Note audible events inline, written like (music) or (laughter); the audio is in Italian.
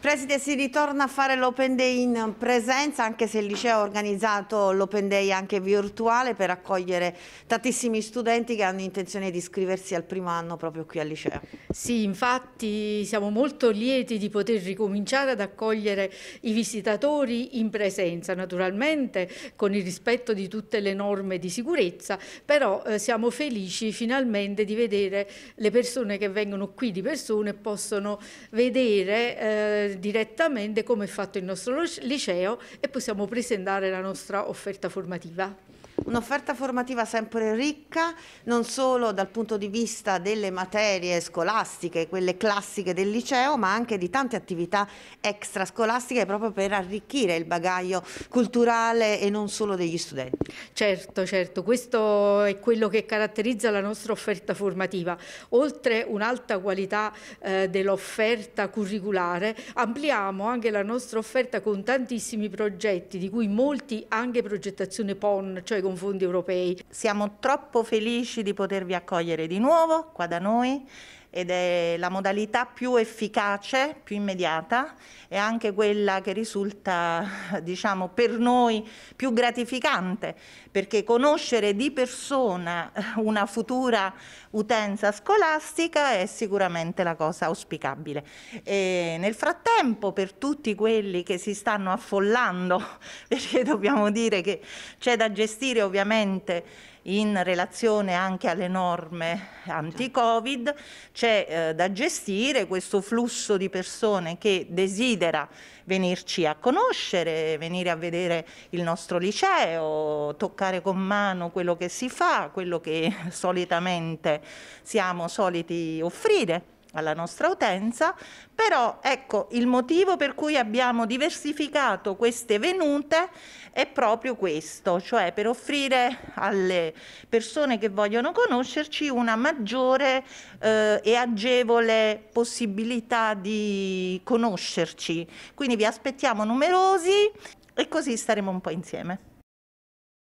Preside, si ritorna a fare l'Open Day in presenza, anche se il liceo ha organizzato l'Open Day anche virtuale per accogliere tantissimi studenti che hanno intenzione di iscriversi al primo anno proprio qui al liceo. Sì, infatti siamo molto lieti di poter ricominciare ad accogliere i visitatori in presenza, naturalmente con il rispetto di tutte le norme di sicurezza, però eh, siamo felici finalmente di vedere le persone che vengono qui di persone e possono vedere eh, direttamente come è fatto il nostro liceo e possiamo presentare la nostra offerta formativa un'offerta formativa sempre ricca, non solo dal punto di vista delle materie scolastiche, quelle classiche del liceo, ma anche di tante attività extrascolastiche proprio per arricchire il bagaglio culturale e non solo degli studenti. Certo, certo, questo è quello che caratterizza la nostra offerta formativa. Oltre un'alta qualità eh, dell'offerta curriculare, ampliamo anche la nostra offerta con tantissimi progetti, di cui molti anche progettazione PON, cioè con fondi europei. Siamo troppo felici di potervi accogliere di nuovo qua da noi ed è la modalità più efficace, più immediata e anche quella che risulta (laughs) diciamo, per noi più gratificante, perché conoscere di persona eh, una futura utenza scolastica è sicuramente la cosa auspicabile. E nel frattempo per tutti quelli che si stanno affollando, (laughs) perché dobbiamo dire che c'è da gestire ovviamente in relazione anche alle norme anti-Covid, c'è eh, da gestire questo flusso di persone che desidera venirci a conoscere, venire a vedere il nostro liceo, toccare con mano quello che si fa, quello che (laughs) solitamente siamo soliti offrire alla nostra utenza, però ecco il motivo per cui abbiamo diversificato queste venute è proprio questo, cioè per offrire alle persone che vogliono conoscerci una maggiore eh, e agevole possibilità di conoscerci. Quindi vi aspettiamo numerosi e così staremo un po' insieme.